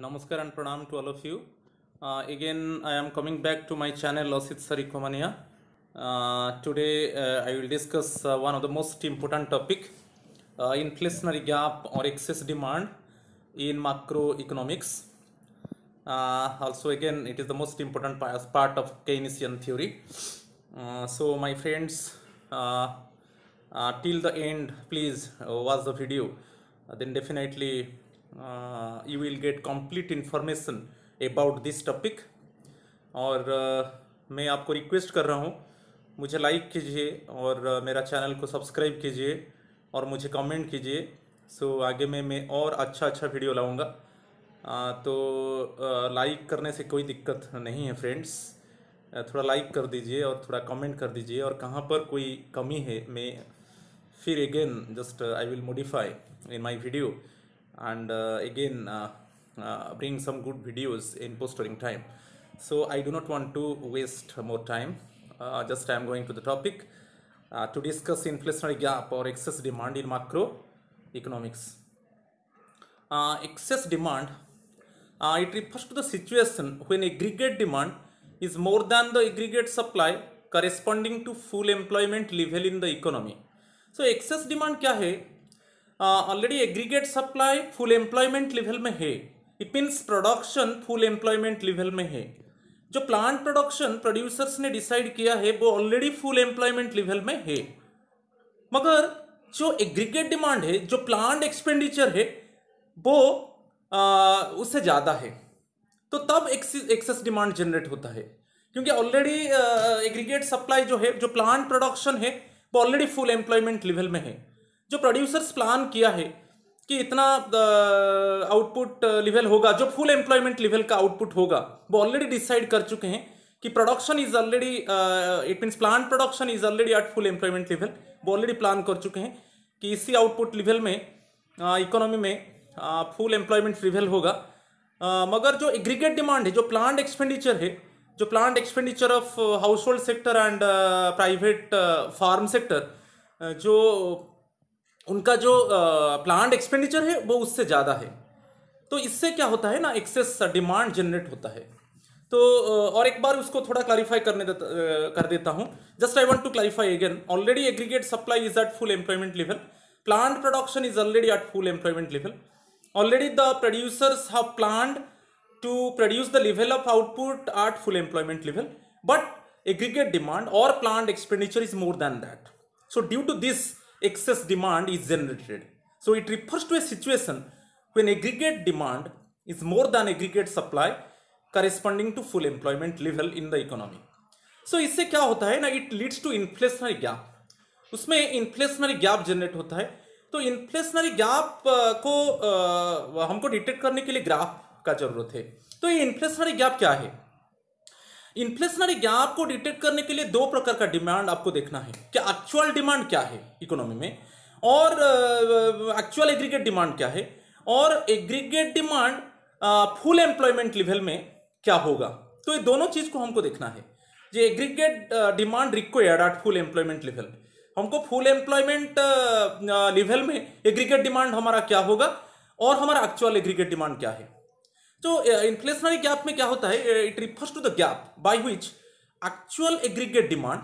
Namaskar and Pranam to all of you. Uh, again, I am coming back to my channel Osit Sarikomania. Uh, today, uh, I will discuss uh, one of the most important topic, uh, inflationary gap or excess demand in macroeconomics. Uh, also, again, it is the most important part of Keynesian theory. Uh, so, my friends, uh, uh, till the end, please uh, watch the video. Uh, then definitely uh, you will get complete information about this topic और uh, मैं आपको request कर रहा हूँ मुझे like कीजिए और uh, मेरा चैनल को सब्सक्राइब कीजिए और मुझे कमेंट कीजिए सो so, आगे में मैं और अच्छा अच्छा वीडियो uh, तो लाइक uh, करने से कोई दिक्कत नहीं है फ्रेंड्स uh, थोड़ा लाइक कर दीजिए और थोड़ा कमेंट कर दीजिए और कहाँ पर कोई कमी है मैं फिर again just I will modify in my video and uh, again uh, uh, bring some good videos in posturing time so i do not want to waste more time just i am going to the topic to discuss inflationary gap or excess demand in macroeconomics excess demand uh, it refers to the situation when aggregate demand is more than the aggregate supply corresponding to full employment level in the economy so excess demand क्या है already aggregate supply full employment level में है it means production full employment level में है जो planned production producers ने decide किया है वो ऑलरेडी फुल एम्प्लॉयमेंट लेवल में है मगर जो एग्रीगेट डिमांड है जो प्लांट एक्सपेंडिचर है वो आ, uh, उससे ज़्यादा है तो तब एक्सेस डिमांड जनरेट होता है क्योंकि ऑलरेडी एग्रीगेट सप्लाई जो है जो प्लांट प्रोडक्शन है वो ऑलरेडी फुल एम्प्लॉयमेंट लेवल में है जो प्रोड्यूसर्स प्लान किया है कि इतना आउटपुट लेवल होगा जो फुल एम्प्लॉयमेंट लेवल का आउटपुट होगा वो ऑलरेडी डिसाइड कर चुके हैं कि production is already it means planned production is already at full employment level वो ऑलरेडी प्लान कर चुके हैं कि इसी आउटपुट लेवल में इकोनॉमी uh, में फुल एम्प्लॉयमेंट लेवल होगा uh, मगर जो एग्रीगेट डिमांड है जो प्लांट एक्सपेंडिचर है जो planned expenditure of household sector and private firm sector जो उनका जो प्लांट एक्सपेंडिचर है वो उससे ज़्यादा है तो इससे क्या होता है ना एक्सेस डिमांड जनरेट होता है तो और एक बार उसको थोड़ा क्लैरिफाई करने देता कर देता हूँ just I want to clarify again already aggregate supply is at full employment level planned production is already at full employment level already the producers have planned to produce the level of output at full employment level but aggregate demand और planned expenditure is more than that so due to this excess demand is generated. So it refers to a situation when aggregate demand is more than aggregate supply corresponding to full employment level in the economy. So isse kya hota hai na it leads to inflationary gap. usme inflationary gap generate hota hai to inflationary gap ko आ, हमको detect करने के लिए graph का जरूरत है तो ये इन्फ्लेशनरी गैप क्या है इन्फ्लेशनरी गैप को डिटेक्ट करने के लिए दो प्रकार का डिमांड आपको देखना है कि एक्चुअल डिमांड क्या है इकोनॉमी में और एक्चुअल एग्रीगेट डिमांड क्या है और aggregate demand full employment level में क्या होगा तो ये दोनों चीज को हमको देखना है जो aggregate demand required at full employment level हमको फुल एम्प्लॉयमेंट लेवल में एग्रीगेट डिमांड हमारा क्या होगा और हमारा एक्चुअल एग्रीगेट डिमांड क्या है तो इन्फ्लेशनरी गैप में क्या होता है it refers to the gap by which actual aggregate demand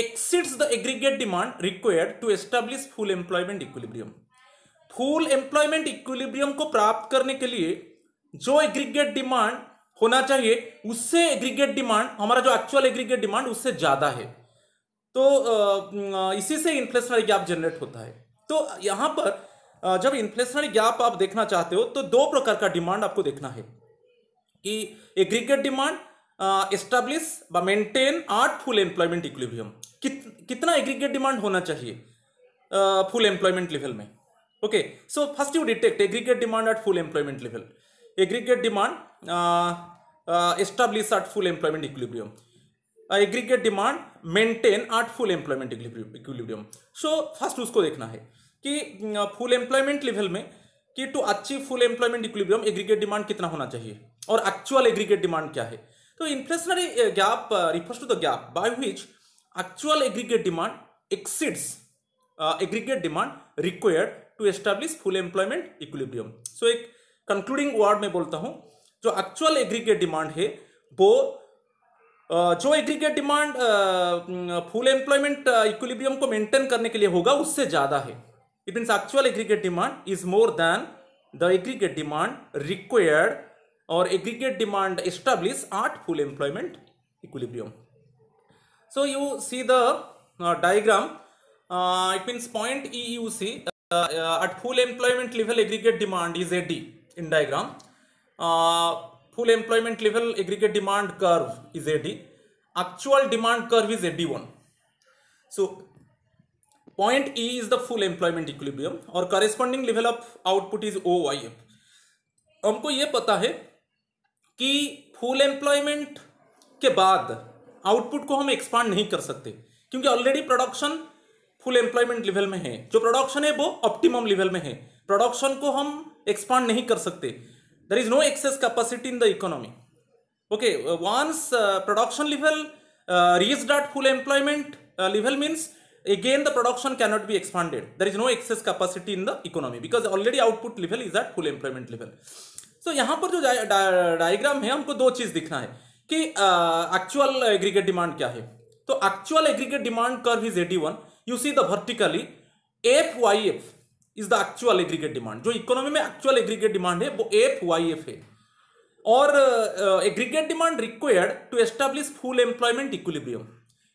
exceeds the aggregate demand required to establish full employment equilibrium full employment equilibrium को प्राप्त करने के लिए जो एग्रीगेट डिमांड होना चाहिए उससे एग्रीगेट डिमांड हमारा जो एक्चुअल एग्रीगेट डिमांड उससे ज्यादा है तो इसी से इन्फ्लेशनरी गैप जनरेट होता है तो यहां पर जब इन्फ्लेशनरी गैप आप देखना चाहते हो तो दो प्रकार का डिमांड आपको देखना है कि एग्रीगेट डिमांड एस्टाब्लिश व maintain at full employment equilibrium कितना एग्रीगेट डिमांड होना चाहिए फुल एम्प्लॉयमेंट लेवल में okay so first you detect aggregate demand at full employment level aggregate demand establish at full employment equilibrium aggregate demand maintain at full employment equilibrium so first उसको देखना है कि full employment level में कि to achieve full employment equilibrium aggregate demand कितना होना चाहिए और एक्चुअल एग्रीगेट डिमांड क्या है तो inflationary gap refers to the gap by which actual aggregate demand exceeds aggregate demand required to establish full employment equilibrium so एक concluding word में बोलता हूं जो एक्चुअल एग्रीगेट डिमांड है वो जो aggregate demand full employment equilibrium को maintain करने के लिए होगा उससे ज़्यादा है It means actual aggregate demand is more than the aggregate demand required or aggregate demand established at full employment equilibrium. So you see the uh, diagram, uh, it means point E you see uh, uh at full employment level aggregate demand is AD in diagram. Uh, full employment level aggregate demand curve is AD. Actual demand curve is AD1. So Point E is the full employment equilibrium और corresponding level of output is OIF. हमको ये पता है कि full employment के बाद output को हम एक्सपांड नहीं कर सकते क्योंकि already production full employment level में है जो प्रोडक्शन है वो ऑप्टिमम लेवल में है प्रोडक्शन को हम एक्सपांड नहीं कर सकते there is no excess capacity in the economy okay once uh, production level uh, reached at full employment uh, level means again the production cannot be expanded there is no excess capacity in the economy because already output level is at full employment level so यहाँ पर जो diagram है हमको दो चीज दिखना है कि एक्चुअल एग्रीगेट डिमांड क्या है तो actual aggregate demand curve is AD one you see the vertically F Y F is the actual aggregate demand जो इकोनॉमी में एक्चुअल एग्रीगेट डिमांड है वो एफ वाई एफ है और aggregate demand required to establish full employment equilibrium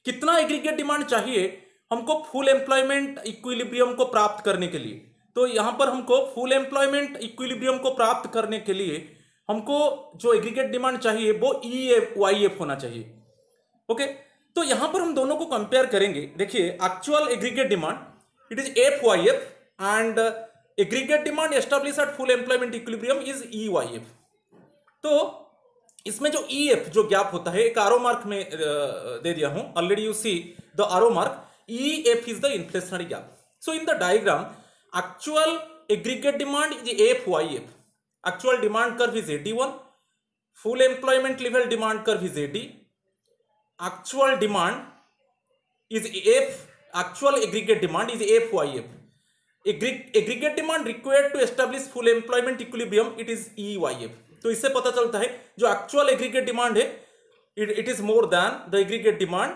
कितना aggregate demand चाहिए हमको full employment equilibrium को प्राप्त करने के लिए तो यहाँ पर हमको फुल एम्प्लॉयमेंट इक्विलिब्रियम को प्राप्त करने के लिए हमको जो एग्रीगेट डिमांड चाहिए वो ई एफ वाई एफ होना चाहिए ओके तो यहाँ पर हम दोनों को कंपेयर करेंगे देखिए actual aggregate demand it is F Y F and aggregate demand establish at full employment equilibrium is E Y F तो इसमें जो ई e, एफ जो गैप होता है एक आरो मार्क में दे दिया हूं already you see the arrow mark EF is the inflationary gap. So in the diagram, actual aggregate demand is F Y F. Actual demand curve is one. Full employment level demand curve is AD. Actual demand is F. Actual aggregate demand is F Y FYF. Aggregate demand required to establish full employment equilibrium it is EYF तो इससे पता चलता है जो actual aggregate demand है it it is more than the aggregate demand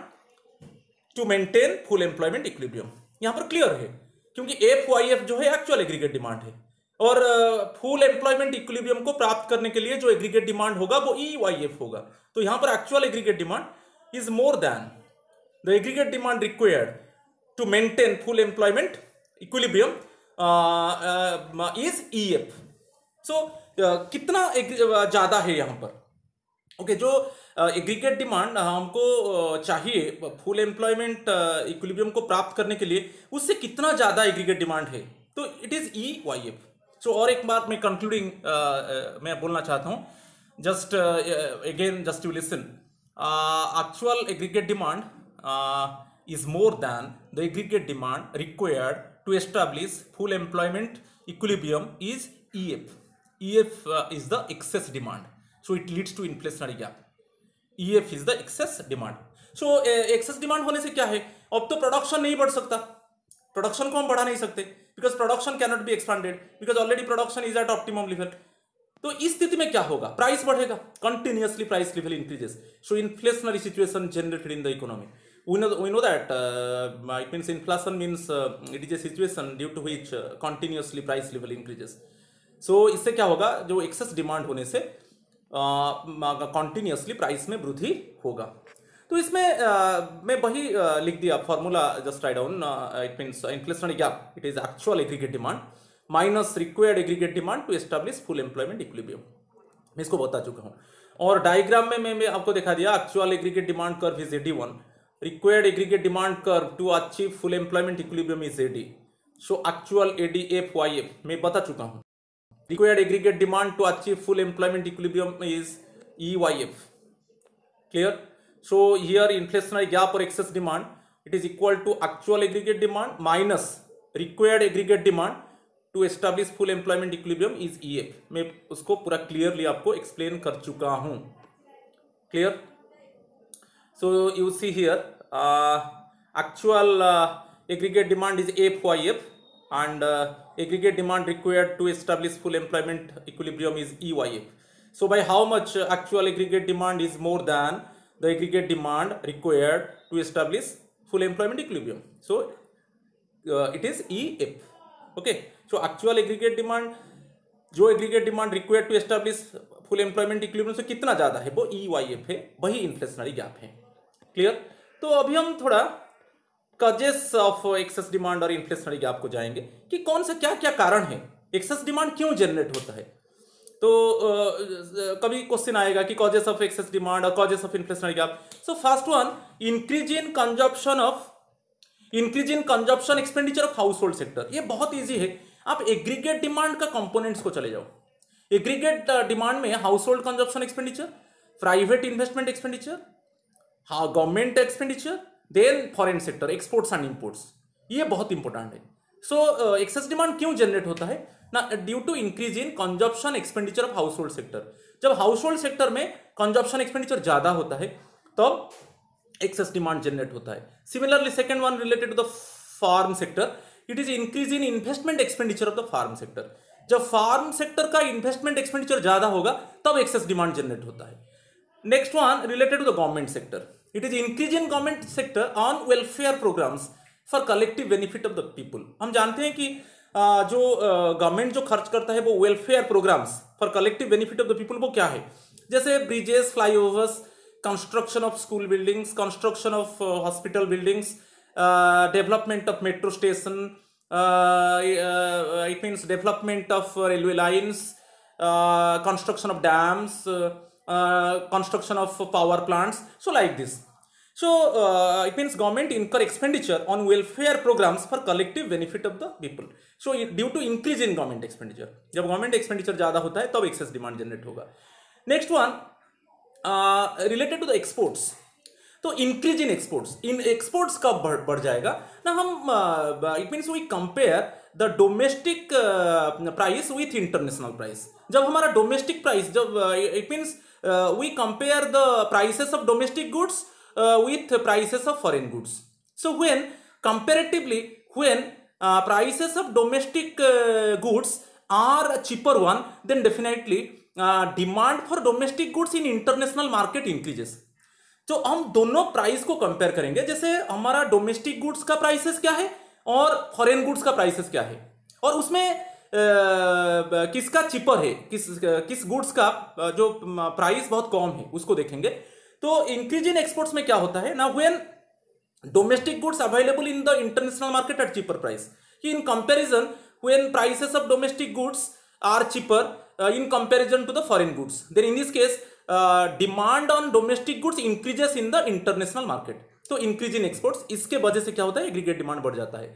to maintain full employment equilibrium यहां पर clear है क्योंकि एफ वाई एफ जो है एक्चुअल एग्रीगेट डिमांड है और फुल एम्प्लॉयमेंट इक्विलिब्रियम को प्राप्त करने के लिए जो एग्रीगेट डिमांड होगा वो ई वाई एफ होगा तो यहां पर actual aggregate demand is more than the aggregate demand required to maintain full employment equilibrium is E F so कितना uh, ज्यादा है यहां पर ओके okay, जो एग्रीगेट डिमांड हमको चाहिए फुल एम्प्लॉयमेंट इक्विलिब्रियम को प्राप्त करने के लिए उससे कितना ज़्यादा एग्रीगेट डिमांड है तो it is E Y F so और एक बार मैं कंक्लूडिंग मैं बोलना चाहता हूँ just again just you listen actual aggregate demand is more than the aggregate demand required to establish full employment equilibrium is E F E F is the excess demand so it leads to inflationary gap EF is the excess demand so excess demand होने से क्या है अब तो production नहीं बढ़ सकता production को हम बढ़ा नहीं सकते because production cannot be expanded because already production is at optimum level तो इस स्थिति में क्या होगा प्राइस बढ़ेगा continuously price level increases so inflationary situation generated in the economy we know we know that uh, means means inflation means uh, it is a situation due to which uh, continuously price इससे क्या होगा जो excess demand होने से continuously price में वृद्धि होगा तो इसमें uh, मैं वही uh, लिख दिया formula just write down it means inflation gap it is actual aggregate demand minus required aggregate demand to establish full employment equilibrium मैं इसको बता चुका हूँ और डायग्राम में मैं, मैं आपको दिखा दिया actual aggregate demand curve is AD one required aggregate demand curve to achieve full employment equilibrium is AD so actual AD F Y F मैं बता चुका हूँ required aggregate demand to achieve full employment equilibrium is EYF. Clear? So here inflationary gap or excess demand, it is equal to actual aggregate demand minus required aggregate demand to establish full employment equilibrium is E F मैं उसको पूरा clearly आपको explain कर चुका हूँ clear so you see here actual aggregate demand is F Y F and aggregate demand required to establish full employment equilibrium is EYF. So by how much actual aggregate demand is more than the aggregate demand required to establish full employment equilibrium. So uh, it is EF. Okay. So actual aggregate demand जो aggregate demand required to establish full employment equilibrium से कितना ज़्यादा है वो EYF है वही inflationary gap है Clear? तो अभी हम थोड़ा कजेस ऑफ एक्सेस डिमांड और इन्फ्लेशनरी गैप को जाएंगे कि कौन सा क्या क्या कारण है एक्सेस डिमांड क्यों जनरेट होता है तो कभी क्वेश्चन आएगा कि कॉजेस ऑफ एक्सेस डिमांड और causes of inflationary gap so first one increase in consumption of increase in consumption expenditure of household sector ये बहुत ईजी है आप एग्रीगेट डिमांड का कंपोनेंट्स को चले जाओ एग्रीगेट डिमांड में household consumption expenditure private investment expenditure हाँ government expenditure then foreign sector exports and imports ये बहुत इंपॉर्टेंट है सो एक्सेस डिमांड क्यों जनरेट होता है ना due to increase in consumption expenditure of household sector जब हाउस होल्ड सेक्टर में कंजप्शन एक्सपेंडिचर ज़्यादा होता है तब एक्सेस डिमांड जनरेट होता है similarly second one related to the firm sector it is increase in investment expenditure of the firm sector जब firm sector का इन्वेस्टमेंट एक्सपेंडिचर ज़्यादा होगा तब एक्सेस डिमांड जनरेट होता है next one related to the government sector it is increase in government sector on welfare programs for collective benefit of the people हम जानते हैं कि जो गवर्नमेंट जो खर्च करता है वो welfare programmes for collective benefit of the people वो क्या है जैसे bridges flyovers construction of school buildings construction of hospital buildings development of metro station it means development of railway lines construction of dams construction of power plants so like this so uh, it means government incur expenditure on welfare programs for collective benefit of the people so it, due to increase in government expenditure jab government expenditure ज़्यादा hota hai tab excess demand generate hoga next one uh, related to the exports तो increase in exports in exports कब बढ़ बढ़ जाएगा ना हम it means we compare the domestic price with international price जब हमारा डोमेस्टिक प्राइस जब it means uh, we compare the prices of domestic goods uh, with prices of foreign goods. So when comparatively when uh, prices of domestic uh, goods are a cheaper one then definitely uh, demand for domestic goods in international market increases. तो हम दोनों price को compare करेंगे जैसे हमारा domestic goods का prices क्या है और फॉरेन गुड्स का प्राइसेस क्या है और उसमें किसका चिपर है किस किस गुड्स का जो प्राइस बहुत कम है उसको देखेंगे तो इंक्रीज इन एक्सपोर्ट्स में क्या होता है ना when domestic goods available in the international market at cheaper price in comparison when prices of domestic goods are cheaper in comparison to the foreign goods then in this case demand on domestic goods increases in the international market तो increase in exports इसके वजह से क्या होता है aggregate demand बढ़ जाता है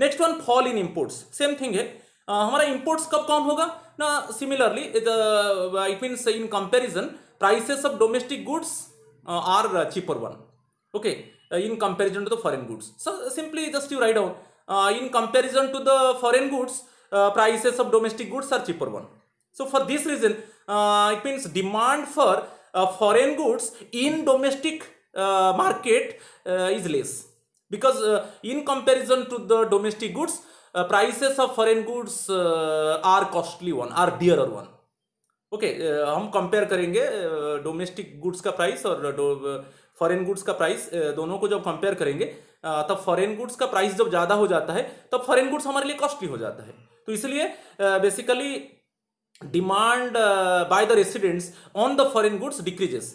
next one fall in imports same thing है हमारा इम्पोर्ट्स कब कम होगा ना similarly it means in comparison prices of domestic goods are cheaper one okay in comparison to the foreign goods so simply just you write down in comparison to the foreign goods prices of domestic goods are cheaper one so for this reason uh, it means demand for uh, foreign goods in domestic uh, market is less because in comparison to the domestic goods prices of foreign goods are costly one or dear one okay हम compare करेंगे domestic uh, goods का price और foreign goods uh, का price uh, दोनों को जब compare करेंगे तब फॉरेन गुड्स का प्राइस जब ज़्यादा हो जाता है तब फॉरेन गुड्स हमारे लिए कॉस्टली हो जाता है तो इसलिए basically demand by the residents on the foreign goods decreases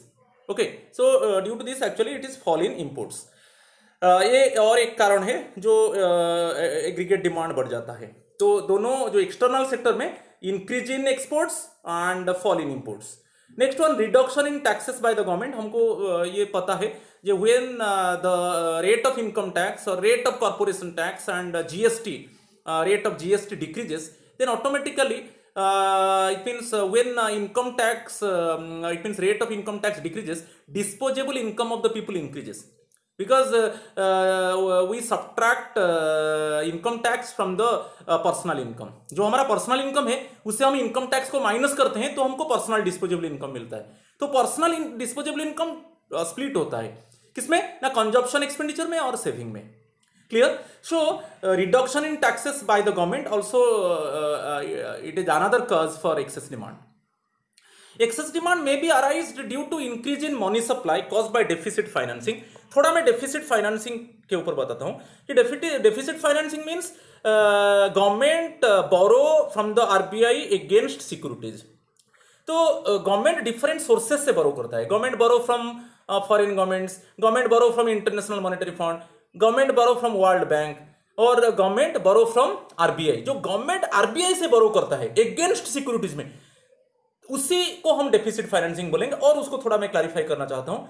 okay so due to this actually it is fall in imports ये और एक कारण है जो एग्रीगेट डिमांड बढ़ जाता है तो दोनों जो एक्सटर्नल सेक्टर में increase in exports and fall in imports next one reduction in taxes by the government हमको ये पता है जो when the rate of income tax और rate of corporation tax and GST rate of GST decreases then automatically it means when income tax it means rate of income tax decreases disposable income of the people increases because uh, uh, we subtract uh, income tax from the personal uh, income जो हमारा personal income है उससे हम income tax को minus करते हैं तो हमको पर्सनल डिस्पोजेबल इनकम मिलता है तो पर्सनल डिस्पोजेबल इनकम स्प्लिट होता है किसमें ना कंजप्शन एक्सपेंडिचर में और सेविंग में clear so reduction in taxes by the government also it is another cause for excess demand excess demand may be arise due to increase in money supply cause by deficit financing थोड़ा मैं deficit financing के ऊपर बताता हूँ कि deficit financing means government borrow from the RBI against securities तो government different sources से borrow करता है government borrow from foreign governments government borrow from international Monetary Fund government borrow from World Bank और गवर्नमेंट बोरो फ्रॉम आरबीआई जो government RBI से borrow करता है against securities में उसी को हम डेफिसिट फाइनेंसिंग बोलेंगे और उसको थोड़ा मैं क्लैरिफाई करना चाहता हूं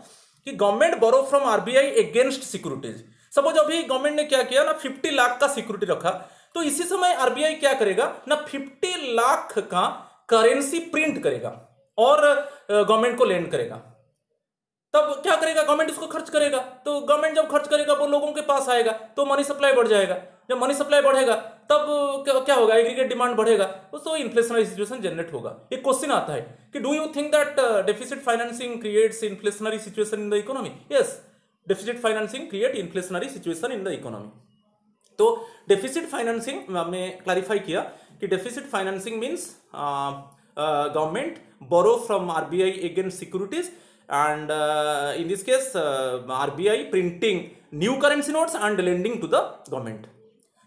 कि government borrow from RBI against securities suppose अभी गवर्नमेंट ने क्या किया ना फिफ्टी लाख का सिक्योरिटी रखा तो इसी समय आरबीआई क्या करेगा ना फिफ्टी लाख का करेंसी प्रिंट करेगा और गवर्नमेंट को लेंड करेगा तब क्या करेगा गवर्नमेंट इसको खर्च करेगा तो गवर्नमेंट जब खर्च करेगा वो लोगों के पास आएगा तो मनी सप्लाई बढ़ जाएगा जब मनी सप्लाई बढ़ेगा तब क्या होगा एग्रीगेट डिमांड बढ़ेगा तो इन्फ्लेशनरी सिचुएशन जनरेट होगा एक क्वेश्चन आता है कि do you think that deficit financing creates inflationary situation in the economy yes deficit financing create inflationary situation in the economy तो डेफिसिट फाइनेंसिंग हमने क्लैरिफाई किया कि deficit financing means government borrow from RBI against securities and in this case R B I printing new currency notes and lending to the government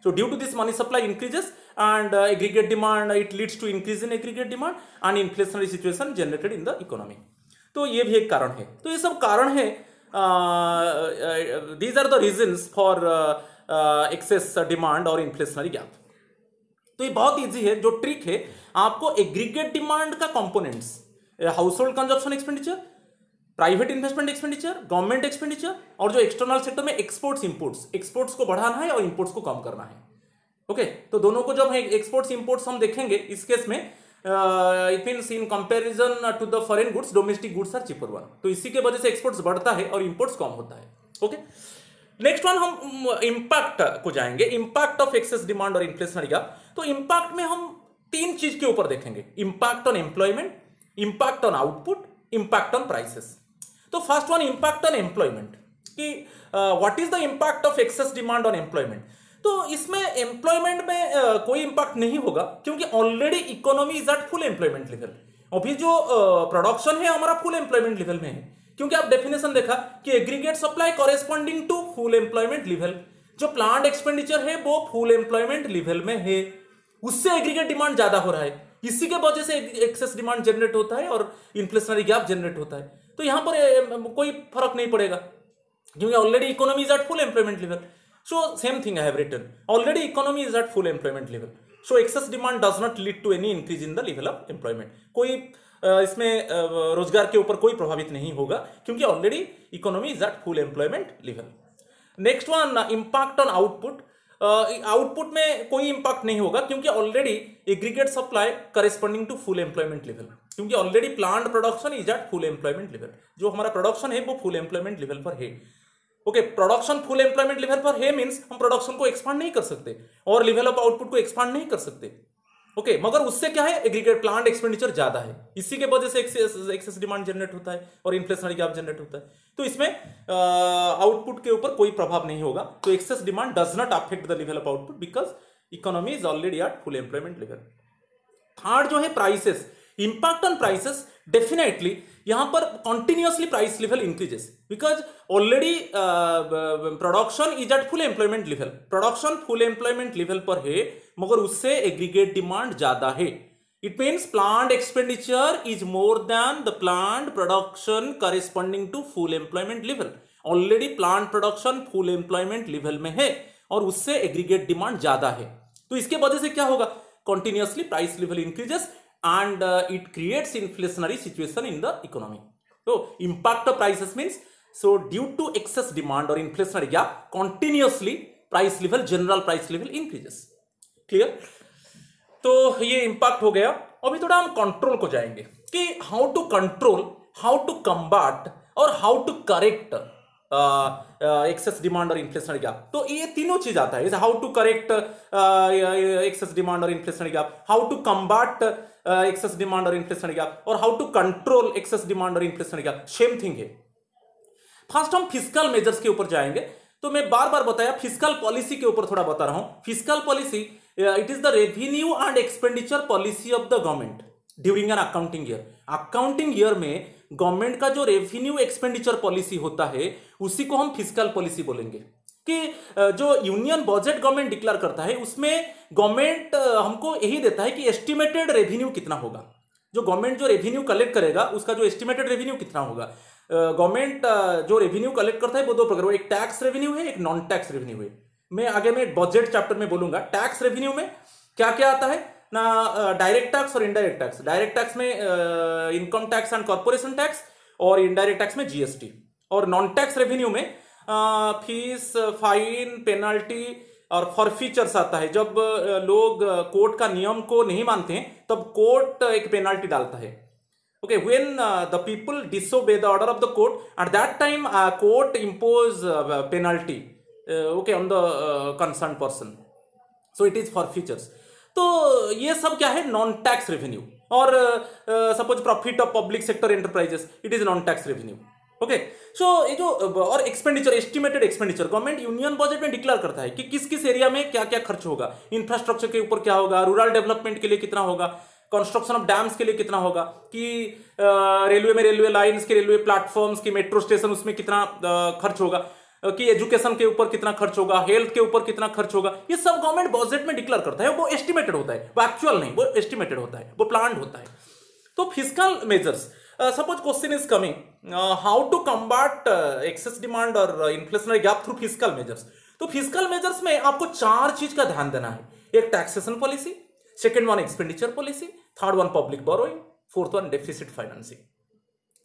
So due to this money supply increases and uh, aggregate demand, uh, it leads to increase in aggregate demand and inflationary situation generated in the economy. तो ये भी एक कारण है तो ये सब कारण है these are the reasons for excess demand और इन्फ्लेशनरी गैप तो ये बहुत इजी है जो ट्रिक है आपको एग्रीगेट डिमांड का components household consumption expenditure private investment expenditure government expenditure और जो एक्सटर्नल सेक्टर में एक्सपोर्ट्स इंपोर्ट्स एक्सपोर्ट्स को बढ़ाना है और इंपोर्ट्स को कम करना है ओके okay, तो दोनों को जब एक्सपोर्ट्स इंपोर्ट्स हम देखेंगे इस केस में it mean in comparison to the foreign goods domestic goods are cheaper one तो इसी के वजह से एक्सपोर्ट्स बढ़ता है और इंपोर्ट्स कम होता है ओके नेक्स्ट वन हम इम्पैक्ट को जाएंगे इम्पैक्ट ऑफ एक्सेस डिमांड और इन्फ्लेशन का तो इम्पैक्ट में हम तीन चीज के ऊपर देखेंगे impact on employment impact on output impact on prices तो first one impact on employment कि what is the impact of excess demand on employment तो इसमें एम्प्लॉयमेंट में uh, कोई इंपैक्ट नहीं होगा क्योंकि already economy is at full employment level अभी जो प्रोडक्शन uh, है हमारा फुल एम्प्लॉयमेंट लेवल में है क्योंकि आप डेफिनेशन देखा कि aggregate supply corresponding to full employment level जो प्लांट एक्सपेंडिचर है वो फुल एम्प्लॉयमेंट लेवल में है उससे एग्रीगेट डिमांड ज्यादा हो रहा है इसी के वजह से एक्सेस डिमांड जनरेट होता है और इन्फ्लेशनरी गैप जनरेट होता है तो यहां पर कोई फर्क नहीं पड़ेगा क्योंकि already economy is at full employment level so same thing I have written. Already economy is at full employment level so excess demand does not lead to any increase in the level of employment कोई इसमें रोजगार के ऊपर कोई प्रभावित नहीं होगा क्योंकि already economy is at full employment level next one impact on output output में कोई इम्पैक्ट नहीं होगा क्योंकि already aggregate supply corresponding to full employment level क्योंकि already planned production is at full employment level जो हमारा प्रोडक्शन है वो फुल एम्प्लॉयमेंट लेवल पर है okay production full employment level पर है मीन्स हम प्रोडक्शन को एक्सपांड नहीं कर सकते और लेवल ऑफ आउटपुट को एक्सपांड नहीं कर सकते ओके okay, मगर उससे क्या है एग्रीगेट प्लांट एक्सपेंडिचर ज्यादा है इसी के वजह से एक्सेस डिमांड जनरेट होता है और इन्फ्लेशनरी गैप जनरेट होता है तो इसमें आउटपुट के ऊपर कोई प्रभाव नहीं होगा तो excess demand does not affect the level of output because economy is already at full employment level third जो है prices impact on prices definitely यहां पर continuously price level increases because already production is at full employment level production full employment level पर है मगर उससे aggregate demand ज्यादा है it means planned expenditure is more than the planned production corresponding to full employment level already planned production full employment level में है और उससे एग्रीगेट डिमांड ज्यादा है तो इसके वजह से क्या होगा continuously price level increases and uh, it creates inflationary situation in the economy. So impact of prices means so due to excess demand or inflationary gap, continuously price level, general price level increases. clear तो ये impact हो गया अभी थोड़ा हम control को जाएंगे कि how to control how to combat और how to correct excess demand और इन्फ्लेशन गैप तो ये तीनों चीज आता है how to correct excess demand और inflation gap how to combat excess demand और इन्फ्लेशन गैप और how to control excess demand और इन्फ्लेशन गैप सेम थिंग है फर्स्ट हम फिजिकल मेजर्स के ऊपर जाएंगे तो मैं बार बार बताया फिजिकल पॉलिसी के ऊपर थोड़ा बता रहा हूं physical policy it is the revenue and expenditure policy of the government during an accounting year accounting year में गवर्नमेंट का जो रेवेन्यू एक्सपेंडिचर पॉलिसी होता है उसी को हम फिजिकल पॉलिसी बोलेंगे कि जो यूनियन बजट गवर्नमेंट डिक्लेयर करता है उसमें गवर्नमेंट हमको यही देता है कि एस्टिमेटेड रेवेन्यू कितना होगा जो गवर्नमेंट जो रेवेन्यू कलेक्ट करेगा उसका जो एस्टिमेटेड रेवेन्यू कितना होगा गवर्नमेंट जो रेवेन्यू कलेक्ट करता है वो दो प्रकार एक टैक्स रेवेन्यू है एक नॉन टैक्स रेवेन्यू है मैं आगे मैं बजट चैप्टर में बोलूंगा टैक्स रेवेन्यू में क्या क्या आता है ना डायरेक्ट टैक्स और इनडायरेक्ट टैक्स डायरेक्ट टैक्स में income tax and corporation tax और इनडायरेक्ट टैक्स में जीएसटी और नॉन टैक्स रेवेन्यू में फीस फाइन पेनल्टी और फॉरफीचर्स आता है जब लोग कोर्ट का नियम को नहीं मानते हैं तब कोर्ट एक पेनल्टी डालता है okay when the people disobey the order of the court at that time court uh, penalty okay on the concern person so it is for person तो ये सब क्या है नॉन टैक्स रेवेन्यू और suppose profit of public sector enterprises it is non tax revenue okay so ये जो और expenditure estimated expenditure government union budget में डिक्लेयर करता है कि किस किस एरिया में क्या क्या खर्च होगा इंफ्रास्ट्रक्चर के ऊपर क्या होगा रूरल डेवलपमेंट के लिए कितना होगा कंस्ट्रक्शन ऑफ डैम्स के लिए कितना होगा कि रेलवे में रेलवे लाइन्स के रेलवे प्लेटफॉर्म्स की मेट्रो स्टेशन उसमें कितना खर्च होगा कि एजुकेशन के ऊपर कितना खर्च होगा हेल्थ के ऊपर कितना खर्च होगा ये सब गवर्नमेंट बजट में डिक्लेयर करता है वो एस्टिमेटेड होता है वो एक्चुअल नहीं वो एस्टिमेटेड होता है वो प्लान होता है तो physical measures suppose question is coming how to combat excess demand और inflation gap through physical measures तो फिजिकल मेजर्स में आपको चार चीज का ध्यान देना है एक taxation policy second one expenditure policy third one public borrowing fourth one deficit financing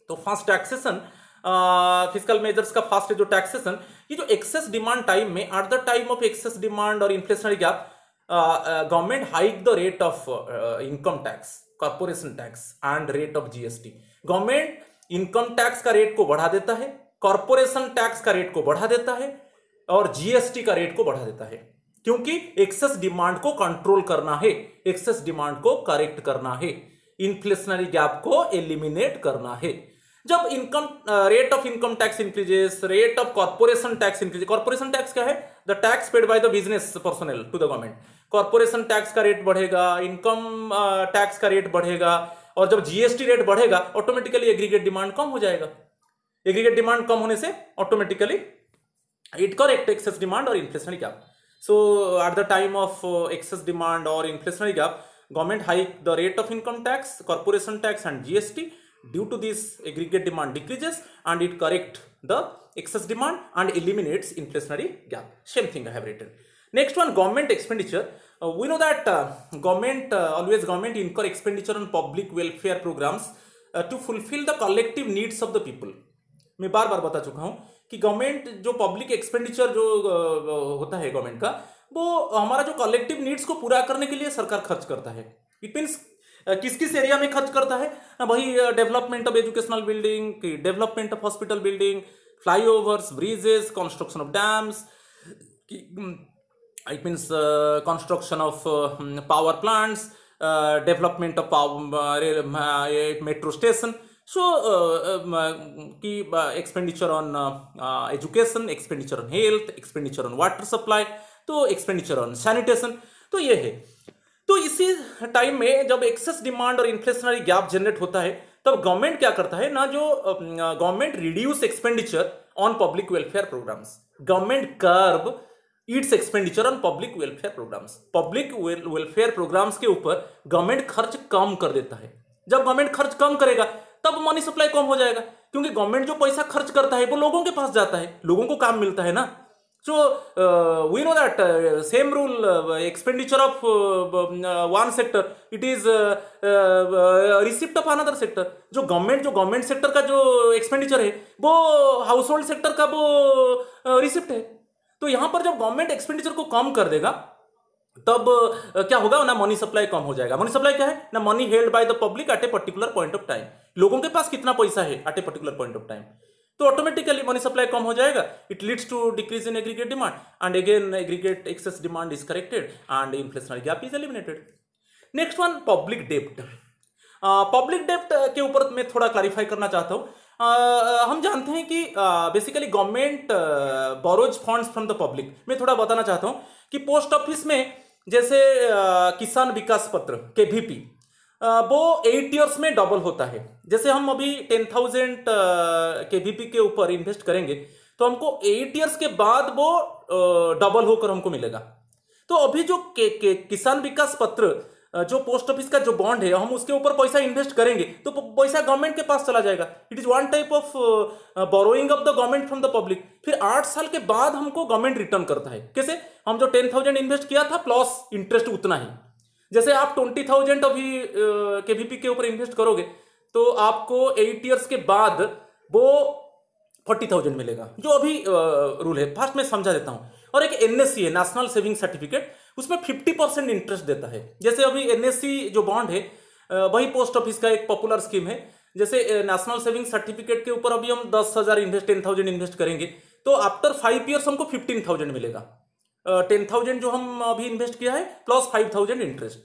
तो फर्स्ट टैक्सेशन फिजिकल मेजर्स का फर्स्ट जो टैक्सेशन ये जो एक्सेस डिमांड टाइम में at the time of excess demand और inflationary gap government hike the rate of income tax corporation tax and rate of GST government income tax का rate को बढ़ा देता है कॉर्पोरेशन टैक्स का रेट को बढ़ा देता है और जीएसटी का रेट को बढ़ा देता है क्योंकि एक्सेस डिमांड को कंट्रोल करना है एक्सेस डिमांड को करेक्ट करना है इन्फ्लेशनरी गैप को एलिमिनेट करना है जब income rate of income tax increases rate of corporation tax increase corporation tax क्या है the tax paid by the business personal to the government corporation tax का रेट बढ़ेगा इनकम टैक्स का rate बढ़ेगा और जब जीएसटी रेट बढ़ेगा automatically aggregate demand कम हो जाएगा एग्रीगेट डिमांड कम होने से automatically it correct excess demand और inflationary gap so at the time of excess demand और inflationary gap government hike the rate of income tax corporation tax and GST Due to this, aggregate demand decreases and it correct the excess demand and eliminates inflationary gap. Same thing I have written. Next one, government expenditure. Uh, we know that uh, government, uh, always government incur expenditure on public welfare programs uh, to fulfill the collective needs of the people. मैं बार बार बता चुका हूँ कि government जो public expenditure जो होता है गवर्नमेंट का वो हमारा जो कलेक्टिव नीड्स को पूरा करने के लिए सरकार खर्च करता है इट मीन्स किस किस एरिया में खर्च करता है वही डेवलपमेंट ऑफ एजुकेशनल बिल्डिंग की development of hospital building flyovers bridges construction of dams it means construction of power plants development of power metro station so की expenditure on education expenditure on health expenditure on water supply तो expenditure on sanitation तो ये है तो इसी time में जब excess demand और इन्फ्लेशनरी गैप जनरेट होता है तब गवर्नमेंट क्या करता है ना जो government reduce expenditure on public welfare programmes government curb its expenditure on public welfare programmes public welfare programmes के ऊपर गवर्नमेंट खर्च कम कर देता है जब गवर्नमेंट खर्च कम करेगा तब मनी सप्लाई कम हो जाएगा क्योंकि गवर्नमेंट जो पैसा खर्च करता है वो लोगों के पास जाता है लोगों को काम मिलता है ना So uh, we know that uh, same rule uh, expenditure of uh, uh, one sector it is uh, uh, receipt of another sector jo government jo government sector ka jo expenditure hai wo household sector ka wo uh, receipt hai to yahan par jab government expenditure ko kam kar dega तब क्या होगा ना money supply कम हो जाएगा money supply क्या है ना money held by the public eight a particular point of time लोगों के पास कितना पैसा है eight a particular point of time तो ऑटोमेटिकली मनी सप्लाई कम हो जाएगा it leads to decrease in aggregate demand and again aggregate excess demand is corrected and inflation gap is eliminated next one public dept public डेप्ट के ऊपर मैं थोड़ा clarify करना चाहता हूँ uh, हम जानते हैं कि basically government borrows funds from the public मैं थोड़ा बताना चाहता हूँ कि पोस्ट ऑफिस में जैसे uh, किसान विकास पत्र के वो एट ईयर्स में डबल होता है जैसे हम अभी टेन थाउजेंड के बीपी के ऊपर इन्वेस्ट करेंगे तो हमको एट ईयर्स के बाद वो डबल होकर हमको मिलेगा तो अभी जो के, के, किसान विकास पत्र जो पोस्ट ऑफिस का जो बॉन्ड है हम उसके ऊपर पैसा इन्वेस्ट करेंगे तो पैसा गवर्नमेंट के पास चला जाएगा it is one type of borrowing of the government from the public फिर आठ साल के बाद हमको गवर्नमेंट रिटर्न करता है कैसे हम जो टेन थाउजेंड इन्वेस्ट किया था प्लस इंटरेस्ट उतना ही जैसे आप ट्वेंटी थाउजेंड अभी केवीपी के ऊपर इन्वेस्ट करोगे तो आपको एट ईयर्स के बाद वो फोर्टी थाउजेंड मिलेगा जो अभी रूल है फास्ट मैं समझा देता हूँ और एक सी e है नेशनल सेविंग सर्टिफिकेट उसमें फिफ्टी परसेंट इंटरेस्ट देता है जैसे अभी एनएससी e जो बॉन्ड है वही पोस्ट ऑफिस का एक पॉपुलर स्कीम है जैसे नेशनल सेविंग सर्टिफिकेट के ऊपर अभी हम दस हजार इन्वेस्ट टेन थाउजेंड इन्वेस्ट करेंगे तो आफ्टर फाइव ईयर्स हमको फिफ्टीन थाउजेंड मिलेगा टेन थाउजेंड जो हम अभी इन्वेस्ट किया है प्लस फाइव थाउजेंड इंटरेस्ट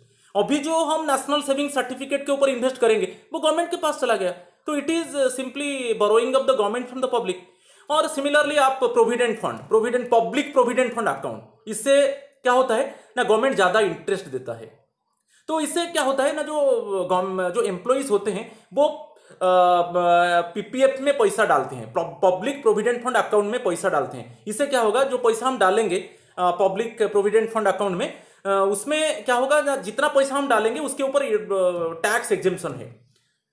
अभी जो हम नेशनल सेविंग सर्टिफिकेट के ऊपर इन्वेस्ट करेंगे वो गवर्नमेंट के पास चला गया तो it is simply borrowing of the government from the public और सिमिलरली आप provident fund provident public provident fund account इससे क्या होता है ना गवर्नमेंट ज़्यादा इंटरेस्ट देता है तो इससे क्या होता है ना जो uh, जो एम्प्लॉयज होते हैं वो पीपीएफ uh, uh, में पैसा डालते हैं पब्लिक प्रोविडेंट फंड अकाउंट में पैसा डालते हैं इससे क्या होगा जो पैसा हम डालेंगे पब्लिक प्रोविडेंट फंड अकाउंट में उसमें क्या होगा जितना पैसा हम डालेंगे उसके ऊपर टैक्स एग्जेम्पन है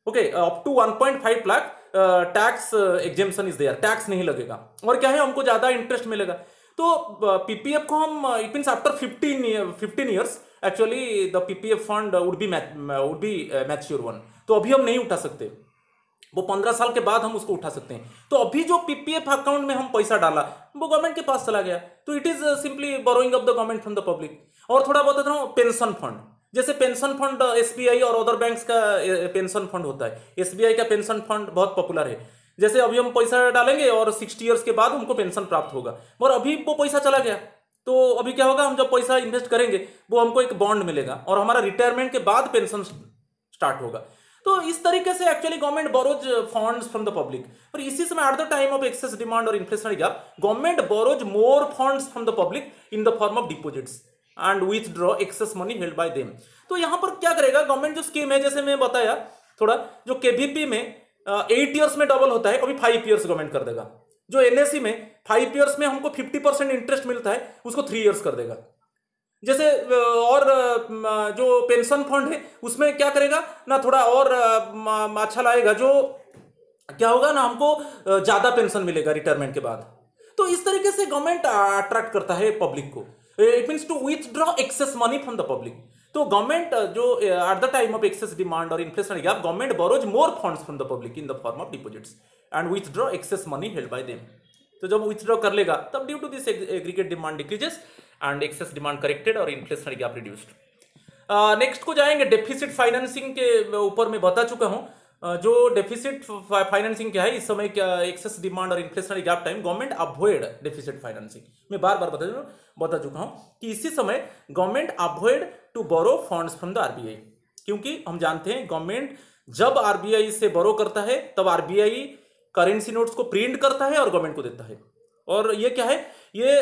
okay up to one point five lakh tax exemption is there tax नहीं लगेगा और क्या है हमको ज़्यादा इंटरेस्ट मिलेगा तो पीपीएफ को हम it mean after fifteen fifteen years actually the PPF fund would be would be mature one तो अभी हम नहीं उठा सकते वो पंद्रह साल के बाद हम उसको उठा सकते हैं तो अभी जो पीपीएफ अकाउंट में हम पैसा डाला वो गवर्नमेंट के पास चला गया तो it is simply borrowing of the government from the public और थोड़ा बता रहा हूँ पेंशन फंड जैसे पेंशन फंड एसबीआई और अदर बैंक्स का पेंशन uh, फंड होता है एसबीआई का पेंशन फंड बहुत पॉपुलर है जैसे अभी हम पैसा डालेंगे और सिक्सटी ईयर्स के बाद हमको पेंशन प्राप्त होगा और अभी वो पैसा चला गया तो अभी क्या होगा हम जब पैसा इन्वेस्ट करेंगे वो हमको एक बॉन्ड मिलेगा और हमारा रिटायरमेंट के बाद पेंशन स्टार्ट होगा तो इस तरीके से actually government borrows funds from the public और इसी समय at the time of excess demand और inflation gap government borrows more funds from the public in the form of deposits and withdraw excess money held by them तो यहां पर क्या करेगा government जो स्कीम है जैसे मैं बताया थोड़ा जो केवीपी में एट uh, ईयर्स में डबल होता है अभी फाइव ईयर्स गवर्नमेंट कर देगा जो एनएससी में फाइव ईयर्स में हमको फिफ्टी परसेंट इंटरेस्ट मिलता है उसको थ्री ईयर्स कर देगा जैसे और जो पेंशन फंड है उसमें क्या करेगा ना थोड़ा और अच्छा लाएगा जो क्या होगा ना हमको ज़्यादा पेंशन मिलेगा रिटायरमेंट के बाद तो इस तरीके से गवर्नमेंट अट्रैक्ट करता है पब्लिक को it means to withdraw excess money from the public तो गवर्नमेंट जो at the time of excess demand और inflation gap government borrows more funds from the public in the form of deposits and withdraw excess money held by them तो जब withdraw कर लेगा तब due to this aggregate demand decreases and excess demand corrected और inflationary gap reduced next को जाएंगे deficit financing के ऊपर मैं बता चुका हूं uh, जो डेफिसिट फाइनेंसिंग क्या है इस समय क्या एक्सेस डिमांड और inflationary gap time government avoid deficit financing मैं बार बार बता बता चुका हूं कि इसी समय government avoid to borrow funds from the RBI क्योंकि हम जानते हैं गवर्नमेंट जब आरबीआई से बोरो करता है तब आरबीआई करेंसी नोट्स को प्रिंट करता है और गवर्नमेंट को देता है और ये क्या है ये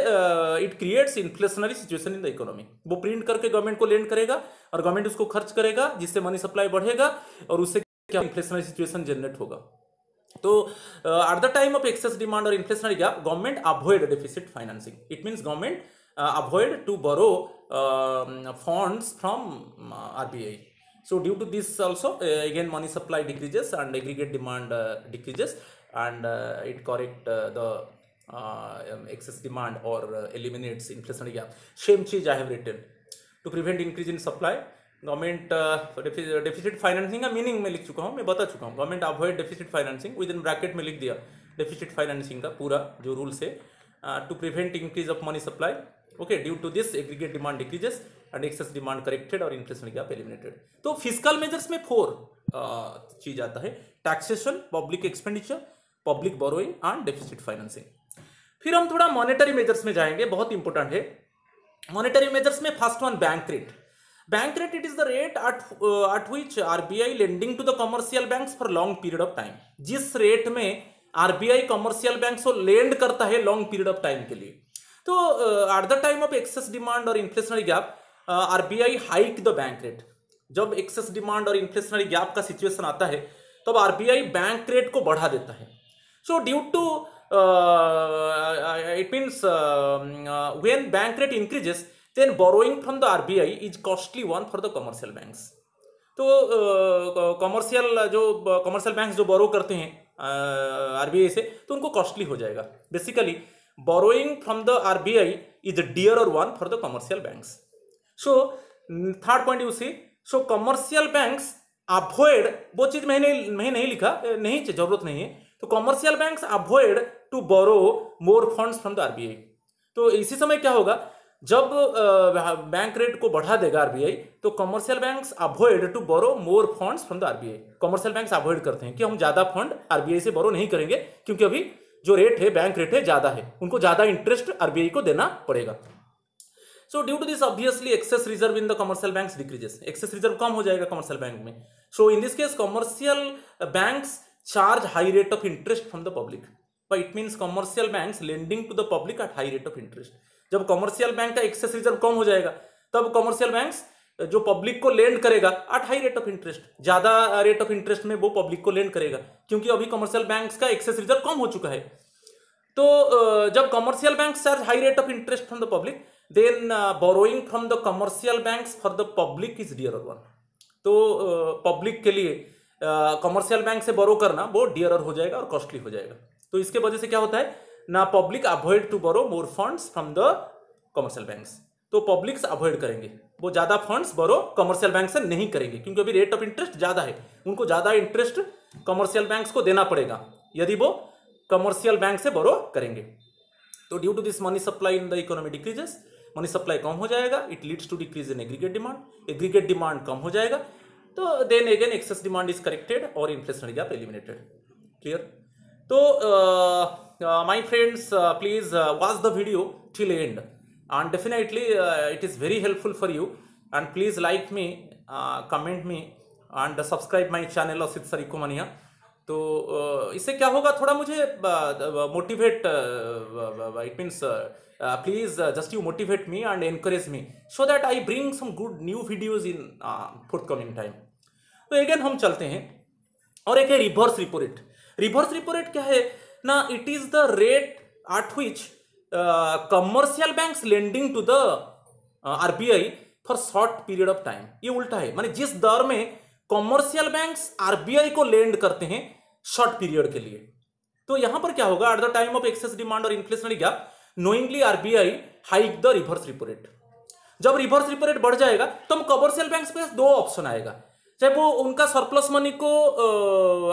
it creates inflationary situation in the economy वो प्रिंट करके गवर्नमेंट को लेंड करेगा और गवर्नमेंट उसको खर्च करेगा जिससे मनी सप्लाई बढ़ेगा और उससे क्या इन्फ्लेशनरी सिचुएशन जनरेट होगा तो at the time of excess demand और inflationary gap government avoid deficit financing it means government avoid to borrow funds from RBI so due to this also again money supply decreases and aggregate demand decreases and it and the excess demand और eliminates inflation gap same चीज I have written. To prevent increase in supply government deficit financing का meaning में लिख चुका हूँ मैं बता चुका हूँ government avoid deficit financing with in bracket में लिख दिया डेफिसिट फाइनेंसिंग का पूरा जो रूल्स है to prevent increase of money supply okay due to this aggregate demand decreases and excess demand corrected और इन्फ्लेशन गैप एलिमिनेटेड तो फिजिकल मेजर्स में फोर चीज uh, आता है taxation public expenditure public borrowing and deficit financing फिर हम थोड़ा monetary measures में जाएंगे बहुत इंपॉर्टेंट है मॉनेटरी मेजर्स में first one bank rate bank rate it is the rate at uh, at which RBI lending to the commercial banks for long period of जिस rate में आरबीआई कमर्शियल बैंक को lend करता है long period of time के लिए तो at the time of excess demand और inflationary gap RBI hike the bank rate जब एक्सेस डिमांड और इन्फ्लेशनरी गैप का सिचुएशन आता है तब आरबीआई बैंक रेट को बढ़ा देता है so due to Uh, uh, it means um, uh, when bank rate increases, then borrowing from the RBI is costly one for the commercial banks. तो commercial जो कमर्शियल बैंक जो borrow करते हैं RBI से तो उनको कॉस्टली हो जाएगा basically borrowing from the RBI is dear और one for the commercial banks so third point you see so commercial banks avoid वो चीज मैंने मैं नहीं लिखा नहीं जरूरत नहीं है तो commercial bank avoid to borrow more funds from the RBI तो इसी समय क्या होगा जब बैंक रेट को बढ़ा देगा आरबीआई तो commercial banks avoid to borrow more funds from the RBI commercial banks avoid करते हैं कि हम ज्यादा फंड आरबीआई से बोरो नहीं करेंगे क्योंकि अभी जो रेट है बैंक रेट है ज्यादा है उनको ज्यादा इंटरेस्ट आरबीआई को देना पड़ेगा so due to this obviously excess reserve in the commercial banks decreases excess reserve कम हो जाएगा कमर्शियल बैंक में so in this case commercial banks charge high rate of interest from the public but it means commercial banks lending to the public at high rate of interest जब commercial bank का excess reserve कम हो जाएगा तब commercial bank जो public को lend करेगा at high rate of interest ज्यादा रेट ऑफ इंटरेस्ट में वो पब्लिक को लेंड करेगा क्योंकि अभी कॉमर्शियल बैंक का एक्सेस रिजर्व कम हो चुका है तो जब commercial bank charge high rate of interest from the public then borrowing from the commercial bank for the public is dear one तो पब्लिक के लिए कमर्शियल बैंक से बरो करना वो डियरर हो जाएगा और कॉस्टली हो जाएगा तो इसके वजह से क्या होता है ना public avoid to borrow more funds from the commercial banks तो पब्लिक्स अवॉइड करेंगे वो ज़्यादा फंड्स बरो कमर्शियल बैंक से नहीं करेंगे क्योंकि अभी रेट ऑफ इंटरेस्ट ज़्यादा है उनको ज़्यादा इंटरेस्ट कमर्शियल बैंक्स को देना पड़ेगा यदि वो कमर्शियल बैंक से बोरो करेंगे तो due to this money supply in the economy decreases money supply कम हो जाएगा it leads to decrease in aggregate demand aggregate demand कम हो जाएगा तो then again excess demand is corrected और इन्फ्लेशनरी गैप एलिमिनेटेड क्लियर तो my friends please watch the video till end and definitely it is very helpful for you and please like me comment me and subscribe and channel uh, uh, my सिद्ध सरिको मनिया तो uh, इससे क्या होगा थोड़ा मुझे motivate it means please just you motivate me and encourage me so that I bring some good new videos in forthcoming time तो अगेन हम चलते हैं और एक है reverse repo rate reverse repo rate क्या है ना it is the rate at which commercial bank lending to the RBI for short period of time ये उल्टा है माने जिस दर में कॉमर्शियल बैंक्स आरबीआई को लेंड करते हैं शॉर्ट पीरियड के लिए तो यहां पर क्या होगा at the time of excess demand और inflationary gap knowingly RBI hike the reverse repo rate जब रिवर्स रिपो रेट बढ़ जाएगा तो हम कमर्शियल बैंक पे दो ऑप्शन आएगा चाहे वो उनका सरप्लस मनी को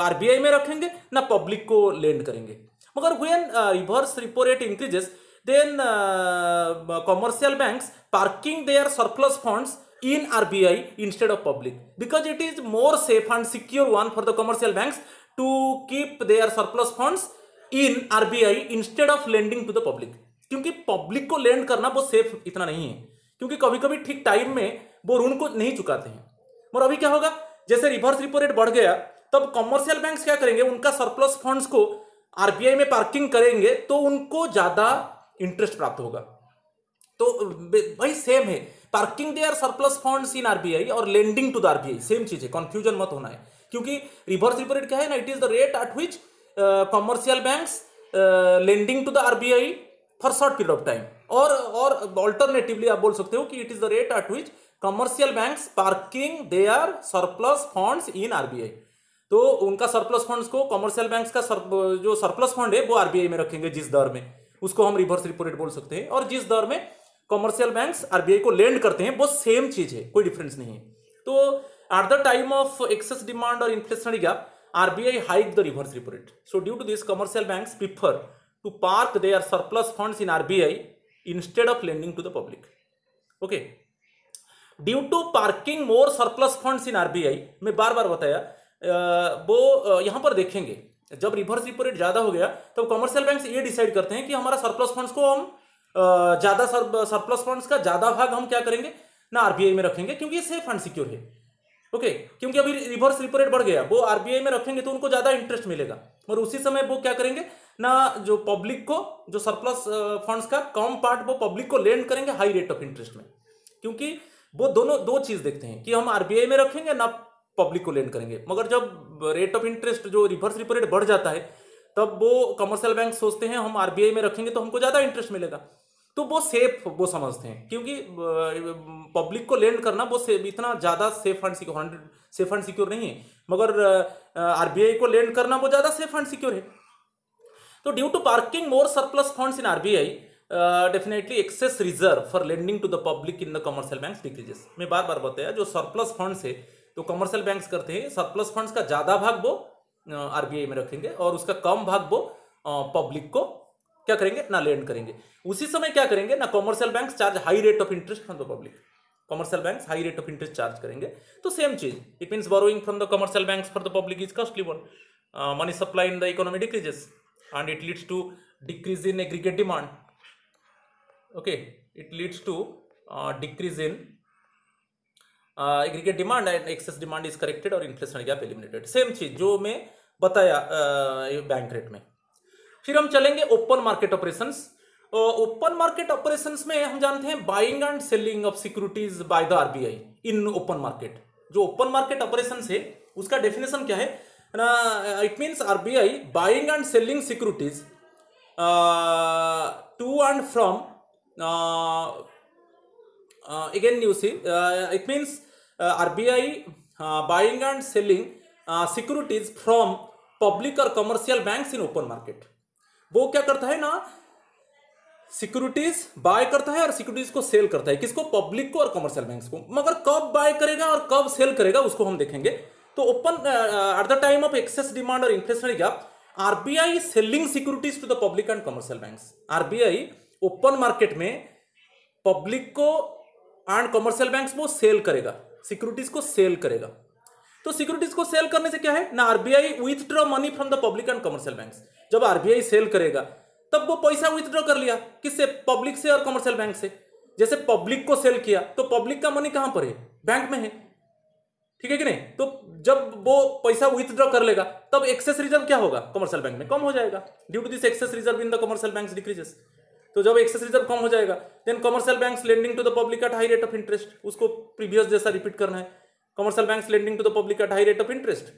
आर बी आई में रखेंगे ना पब्लिक को लेंड करेंगे मगर when reverse repo rate increases then commercial banks parking their surplus funds in R B I instead of public because it is more safe and secure one for the commercial banks to keep their surplus funds in R B I instead of lending to the public क्योंकि public को land करना वो safe इतना नहीं है क्योंकि कभी कभी ठीक टाइम में वो ऋण को नहीं चुकाते हैं मगर अभी क्या होगा जैसे रिवर्स रिपो रेट बढ़ गया तब कॉमर्शियल बैंक्स क्या करेंगे उनका सरप्लस फंड्स को आरबीआई में पार्किंग करेंगे तो उनको ज्यादा इंटरेस्ट प्राप्त होगा तो भाई सेम है parking their surplus funds in RBI और lending to the RBI same चीज है कंफ्यूजन मत होना है क्योंकि रिवर्स रिपो रेट क्या है ना it is the rate at which commercial banks lending to the RBI for short period of time और और अल्टरनेटिवली आप बोल सकते हो कि it is the rate at which commercial bank parking their surplus fund in RBI तो उनका surplus funds को कमर्शियल बैंक्स का सर्प, जो सरप्लस फंड है वो आरबीआई में रखेंगे जिस दर में उसको हम रिवर्स रिपोर्ट बोल सकते हैं और जिस दर में कमर्शियल बैंक्स आरबीआई को लेंड करते हैं वो सेम चीज है कोई डिफरेंस नहीं है तो at the time of excess demand और inflationary gap RBI hike the reverse report so due to this commercial bank prefer to park their surplus fund in RBI instead of lending to the public okay due to parking more surplus funds in RBI मैं बार बार बताया वो यहां पर देखेंगे जब reverse repo rate ज्यादा हो गया तब तो कमर्शियल बैंक ये डिसाइड करते हैं कि हमारा सरप्लस फंड्स को हम ज्यादा सरप्लस फंड्स का ज्यादा भाग हम क्या करेंगे ना आरबीआई में रखेंगे क्योंकि सेफ फंड सिक्योर है ओके क्योंकि अभी रिवर्स रिपो रेट बढ़ गया वो आरबीआई में रखेंगे तो उनको ज्यादा इंटरेस्ट मिलेगा और उसी समय वो क्या करेंगे ना जो पब्लिक को जो सरप्लस फंड्स का कम पार्ट वो पब्लिक को लेंड करेंगे हाई रेट ऑफ इंटरेस्ट में क्योंकि वो दोनों दो चीज देखते हैं कि हम आरबीआई में रखेंगे ना पब्लिक को लेन करेंगे मगर जब रेट ऑफ इंटरेस्ट जो रिवर्स रिपो रेट बढ़ जाता है तब वो कमर्शियल बैंक सोचते हैं हम आरबीआई में रखेंगे तो हमको ज़्यादा इंटरेस्ट मिलेगा तो वो सेफ वो समझते हैं क्योंकि पब्लिक को लेंड करना वो सेफ इतना ज़्यादा safe and secure hundred safe and secure नहीं है मगर आरबीआई को लेंड करना वो ज़्यादा सेफ एंड सिक्योर है तो due to parking more surplus funds in RBI definitely excess reserve for lending to the public in the commercial bank decreases मैं बार बार बताया जो सरप्लस फंड्स है तो कमर्शियल बैंक्स करते हैं सरप्लस फंड का ज़्यादा भाग वो आरबीआई में रखेंगे और उसका कम भाग वो पब्लिक को क्या करेंगे ना लेंड करेंगे उसी समय क्या करेंगे ना commercial bank charge high rate of interest from the public commercial bank high rate of interest charge करेंगे तो सेम चीज it mean borrowing from the commercial bank for the public is costly one money supply in the economy decreases and it leads to decrease in aggregate demand okay it leads to uh, decrease in uh, aggregate demand and excess demand is corrected और inflation gap eliminated same चीज जो मैं बताया bank uh, rate में फिर हम चलेंगे open market operations open market operations में हम जानते हैं buying and selling of securities by the RBI in open market जो ओपन मार्केट ऑपरेशन है उसका डेफिनेशन क्या है ना it means RBI buying and selling securities to and from Uh, uh, again you see uh, it means RBI buying and selling securities from public और commercial banks in open market वो क्या करता है ना securities by करता है और securities को सेल करता है किसको पब्लिक को और कमर्शियल बैंक्स को मगर कब बाय करेगा और कब सेल करेगा उसको हम देखेंगे तो open at the time of excess demand और inflationary gap RBI selling securities to the public and commercial banks RBI open market में पब्लिक को एंड कॉमर्शियल बैंक वो सेल करेगा सिक्योरिटीज को सेल करेगा तो सिक्योरिटीज को सेल करने से क्या है ना RBI withdraw money from the public and commercial bank जब आरबीआई सेल करेगा तब वो पैसा विथड्रॉ कर लिया किससे पब्लिक से और कमर्शियल बैंक से जैसे पब्लिक को सेल किया तो पब्लिक का मनी कहां पर है बैंक में है ठीक है कि नहीं तो जब वो पैसा विथड्रॉ कर लेगा तब एक्सेस रिजर्व क्या होगा कमर्शियल बैंक में कम हो जाएगा due to this excess reserve in the commercial bank decreases तो जब एक्सेस रिजर्व कम हो जाएगा then commercial banks lending to the public at high rate of interest उसको प्रीवियस जैसा रिपीट करना है commercial banks lending to the public at high rate of interest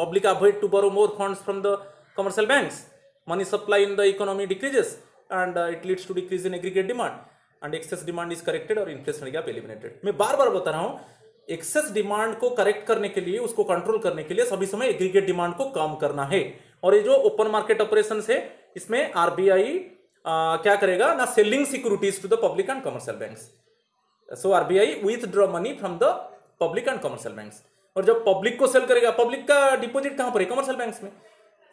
public avoid to borrow more funds from the commercial banks money supply in the economy decreases and it leads to decrease in aggregate demand and excess demand is corrected corrected और inflation gap eliminated मैं बार बार बता रहा हूँ excess demand को correct करने के लिए उसको कंट्रोल करने के लिए सभी समय एग्रीगेट डिमांड को कम करना है और ये जो ओपन मार्केट ऑपरेशन है इसमें आरबीआई uh, क्या करेगा ना selling securities to the public and commercial banks so RBI withdraw money from the public and commercial banks और जब पब्लिक को सेल करेगा पब्लिक का डिपॉजिट कहां पर है कमर्शियल बैंक्स में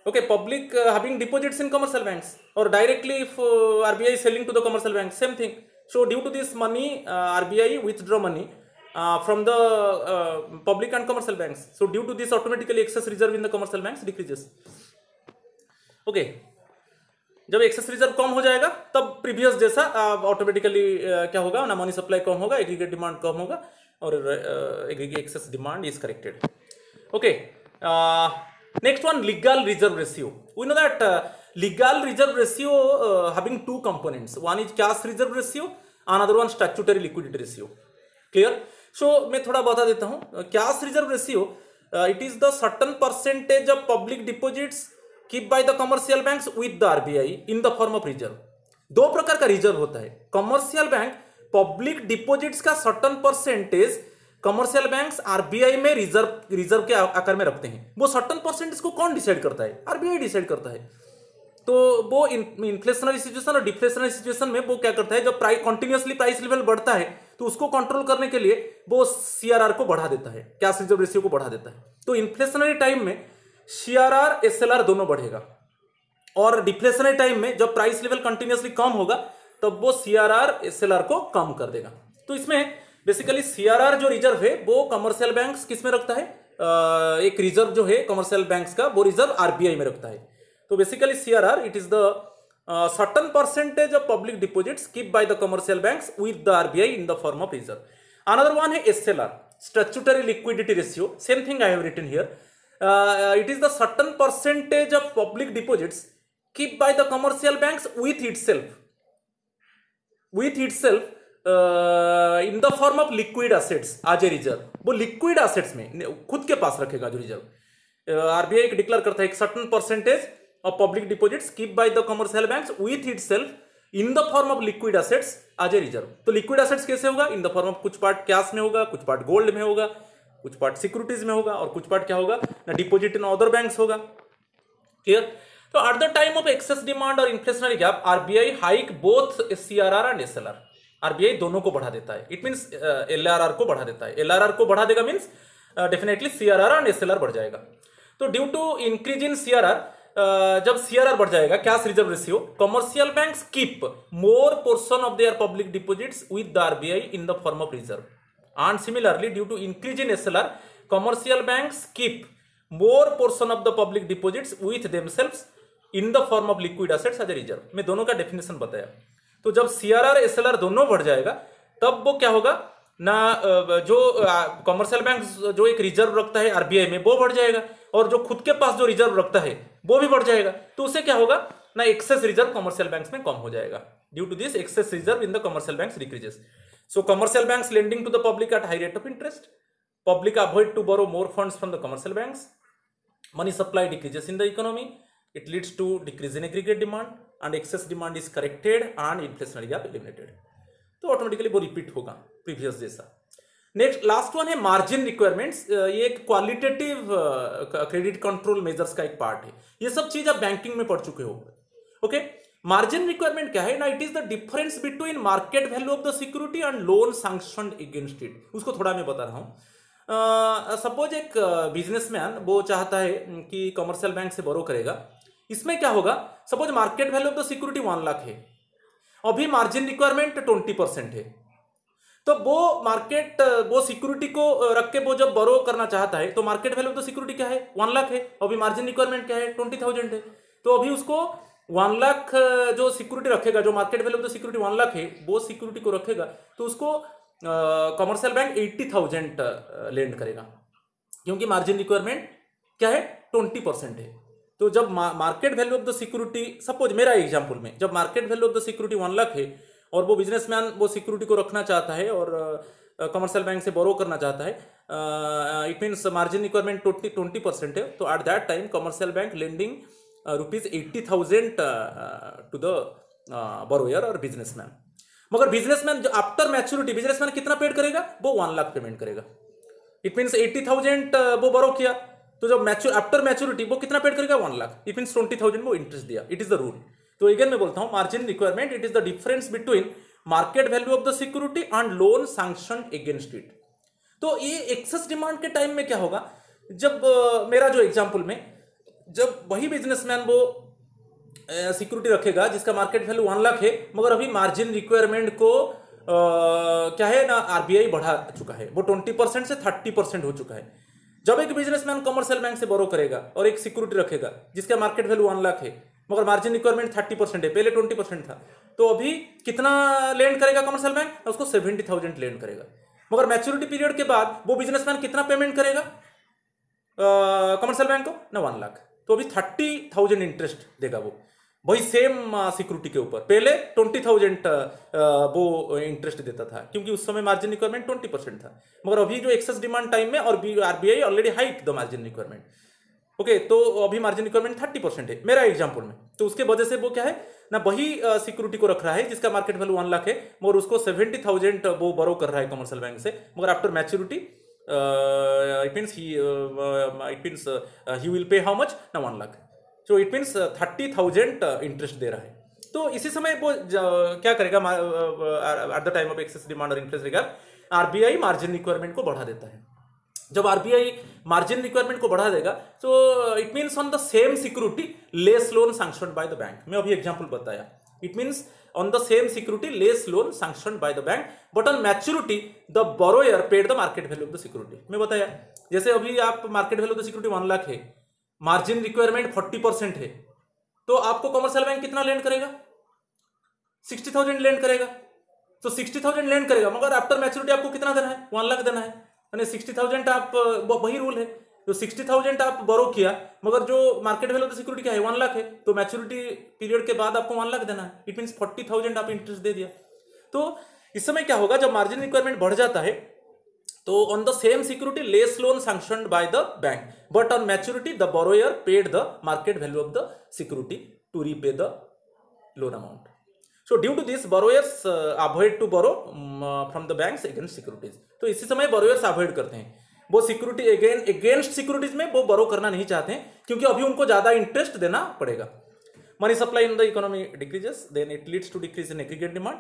okay public having deposits in commercial banks और directly if RBI selling to the commercial bank same thing so due to this money RBI withdraw money from the public and and commercial so due to this automatically excess reserve in the the commercial decreases okay okay जब excess reserve कम हो जाएगा तब previous जैसा automatically क्या होगा ना money supply कम होगा एग्रीगेट डिमांड कम होगा और aggregate excess demand is corrected okay next one legal reserve ratio we know that legal reserve ratio having two components one is cash reserve ratio another one statutory liquidity ratio clear so मैं थोड़ा बता देता हूँ cash reserve ratio it is the certain percentage of public deposits keep by the commercial bank with the RBI in the form of reserve दो प्रकार का reserve होता है कमर्शियल बैंक पब्लिक डिपॉजिट्स का certain percentage commercial banks RBI में reserve reserve के आकार में रखते हैं वो सर्टन परसेंटेज को कौन डिसाइड करता है आरबीआई डिसाइड करता है तो वो इन्फ्लेशनरी सिचुएशन और डिफ्लेशनरी सिचुएशन में वो क्या करता है जब प्राइस कंटिन्यूसली प्राइस लेवल बढ़ता है तो उसको कंट्रोल करने के लिए वो सीआरआर को बढ़ा देता है कैश रिजर्व रेशियो को बढ़ा देता है तो इन्फ्लेशनरी टाइम में सीआरआर एसएलआर दोनों बढ़ेगा और डिफ्लेशनरी टाइम में जब प्राइस लेवल कंटिन्यूसली कम होगा तब वो सीआरआर एसएलआर को कम कर देगा तो इसमें बेसिकली सीआरआर जो रिजर्व है वो कमर्शियल बैंक किस में रखता है एक रिजर्व जो है कमर्शियल बैंक का वो रिजर्व आरबीआई में रखता है तो basically CRR it is the certain percentage of public deposit keep by the commercial bank with the RBI in the form of reserve another one है SLR statutory liquidity ratio same thing I have written here it is the certain percentage of public of keep by the commercial the with itself with itself in the form of liquid assets as a reserve वो liquid assets में खुद के पास रखेगा जो reserve RBI uh, declare करता है एक certain percentage of public deposits keep by the commercial banks with itself in the form of liquid assets as a reserve तो लिक्विड असेट्स कैसे होगा इन द फॉर्म ऑफ कुछ part cash में होगा कुछ पार्ट गोल्ड में होगा कुछ पार्ट सिक्योरिटीज में होगा और कुछ पार्ट क्या होगा ना डिपोजिट इन अदर बैंक होगा क्लियर तो at the time of excess demand और inflationary gap RBI hike both CRR and SLR RBI दोनों को बढ़ा देता है इट मींस एलआरआर को बढ़ा देता है एलआरआर को बढ़ा देगा means definitely CRR and SLR बढ़ जाएगा तो due to increase in CRR जब सीआरआर बढ़ जाएगा cash reserve ratio commercial bank keep more portion of their public deposits with the RBI in the form of reserve And similarly, due to increase in SLR, commercial banks keep more portion of the public deposits with themselves in the form of liquid assets as a reserve main dono ka definition bataya to jab crr slr dono badh jayega tab wo kya hoga na जो commercial banks jo एक reserve रखता है RBI में वो बढ़ जाएगा और जो खुद के पास जो रिजर्व रखता है वो भी बढ़ जाएगा तो उसे क्या होगा ना एक्सेस रिजर्व कमर्शियल बैंक में कम हो जाएगा due to this excess reserve in the commercial bank decreases So commercial banks lending to the public at high rate of interest. Public avoid to borrow more funds from the commercial banks. Money supply decreases in the economy. It leads to decrease in aggregate demand and excess demand is corrected and inflationary gap eliminated. तो automatically वो repeat होगा previous जैसा next last one है margin requirements ये एक qualitative credit control measures का एक part है ये सब चीज आप बैंकिंग में पढ़ चुके हो ओके okay? मार्जिन रिक्वायरमेंट क्या है ना it is the difference between market value of the security and loan sanction against it उसको थोड़ा मैं बता रहा हूँ सपोज uh, एक बिजनेसमैन वो चाहता है कि कमर्शियल बैंक से बोरो करेगा इसमें क्या होगा suppose market value of the security one lakh है अभी मार्जिन रिक्वायरमेंट ट्वेंटी परसेंट है तो वो मार्केट वो सिक्योरिटी को रख के वो जब बरो करना चाहता है तो market value of the security क्या है वन लाख है अभी मार्जिन रिक्वायरमेंट क्या है ट्वेंटी थाउजेंड है तो अभी उसको वन लाख जो सिक्योरिटी रखेगा जो मार्केट वैल्यू जो सिक्योरिटी वन लाख है वो सिक्योरिटी को रखेगा तो उसको commercial bank eighty thousand lend करेगा क्योंकि मार्जिन रिक्वायरमेंट क्या है ट्वेंटी परसेंट है तो जब market value of the security suppose मेरा एग्जाम्पल में जब market value of the security one lakh है और वो बिजनेसमैन वो सिक्योरिटी को रखना चाहता है और कमर्शियल बैंक से बोरो करना चाहता है it means margin requirement twenty twenty percent है तो at that time commercial bank lending rupees eighty thousand to the borrower और बिजनेसमैन मगर बिजनेसमैन जो आफ्टर मैच्योरिटी बिजनेसमैन कितना पेड करेगा वो वन लाख पेमेंट करेगा इट मीन्स एट्टी थाउजेंड वो बोरो किया तो जब मैच्योर आफ्टर मैच्योरिटी वो कितना पेड करेगा one lakh it means twenty thousand वो इंटरेस्ट दिया इट इज द रूल तो अगेन मैं बोलता हूँ margin requirement it is the difference between market value of the security and loan sanction against it तो ये एक्सेस डिमांड के टाइम में क्या होगा जब uh, मेरा जो एग्जाम्पल में जब वही बिजनेसमैन वो सिक्योरिटी रखेगा जिसका मार्केट वैल्यू वन लाख है मगर अभी मार्जिन रिक्वायरमेंट को आ, क्या है ना आरबीआई बढ़ा चुका है वो ट्वेंटी परसेंट से थर्टी परसेंट हो चुका है जब एक बिजनेसमैन कमर्शियल बैंक से बोरो करेगा और एक सिक्योरिटी रखेगा जिसका मार्केट वैल्यू वन लाख है मगर मार्जिन रिक्वायरमेंट थर्टी परसेंट है पहले ट्वेंटी परसेंट था तो अभी कितना लैंड करेगा कमर्शियल बैंक उसको सेवेंटी थाउजेंड लैंड करेगा मगर मैच्योरिटी पीरियड के बाद वो बिजनेसमैन कितना पेमेंट करेगा कमर्शियल बैंक को ना वन लाख तो अभी थर्टी थाउजेंड इंटरेस्ट देगा वो वही सेम सिक्योरिटी के ऊपर पहले ट्वेंटी थाउजेंड वो इंटरेस्ट देता था क्योंकि उस समय मार्जिन रिक्वायरमेंट ट्वेंटी परसेंट था मगर अभी जो एक्सेस डिमांड टाइम में और RBI already hike the margin requirement okay तो अभी मार्जिन रिक्वायरमेंट थर्टी परसेंट है मेरा एग्जाम्पल में तो उसके वजह से वो क्या है ना वही सिक्योरिटी को रख रहा है जिसका मार्केट वैल्यू वन लाख है मगर उसको सेवेंटी थाउजेंड वो बरो कर रहा है कमर्शियल बैंक से मगर after maturity Uh, it means he uh, uh, it means he will pay how much now one lakh so it means thirty thousand interest दे रहा है तो इसी समय वो क्या करेगा at the time of excess demand और interest regard RBI margin requirement को बढ़ा देता है जब आरबीआई मार्जिन रिक्वायरमेंट को बढ़ा देगा तो it means on the same security less loan sanction by the bank मैं अभी एग्जाम्पल बताया it means on the same security less loan sanctioned by the bank but on maturity the borrower paid the market value of the security मैं बताया जैसे अभी आप market value of the security one lakh है margin requirement forty percent है तो आपको commercial bank कितना लैंड करेगा सिक्सटी थाउजेंड करेगा तो सिक्सटी थाउजेंड लैंड करेगा मगर आफ्टर मैच्योरिटी आपको कितना देना है वन लाख देना है यानी सिक्सटी थाउजेंड आप वही रूल है जो सिक्सटी थाउजेंड आप बरो किया मगर जो मार्केट वैल्यू ऑफ सिक्योरिटी क्या है वन लाख है तो मैच्योरिटी पीरियड के बाद आपको वन लाख देना है इट मीन्स फोर्टी थाउजेंड आप इंटरेस्ट दे दिया तो इस समय क्या होगा जब मार्जिन रिक्वायरमेंट बढ़ जाता है तो on the same security less loan sanction by the bank but on maturity the borrower paid the market value of the security to repay the loan amount so due to this borrowers avoid to borrow from the bank against securities तो इसी समय बरोयर्स avoid करते हैं वो security again against securities में वो बरो करना नहीं चाहते हैं क्योंकि अभी उनको ज्यादा इंटरेस्ट देना पड़ेगा money supply in the economy decreases then it leads to decrease in aggregate demand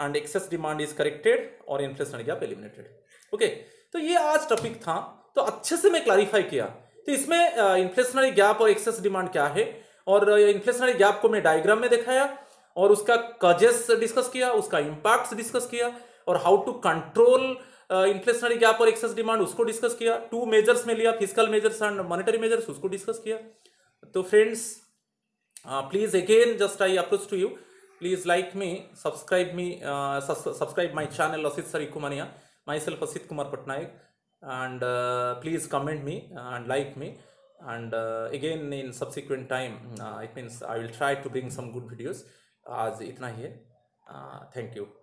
and excess demand is corrected और इन्फ्लेशन गैप एलिमिनेटेड ओके तो ये आज टॉपिक था तो अच्छे से मैं क्लैरिफाई किया तो इसमें इन्फ्लेशनरी गैप और एक्सेस डिमांड क्या है और इन्फ्लेशनरी गैप को मैं डायग्राम में दिखाया और उसका कजेस डिस्कस किया उसका इम्पैक्ट्स डिस्कस किया और how to control inflationary gap और एक्सेस डिमांड उसको डिस्कस किया टू मेजर्स में लिया physical measures and monetary measures उसको डिस्कस किया तो friends please again just I approach to you please like me subscribe me subscribe my channel Asit sir इकुमानिया myself Asit Kumar Patnaik and please comment me and like me and again in subsequent time it means I will try to bring some good videos आज इतना ही है thank you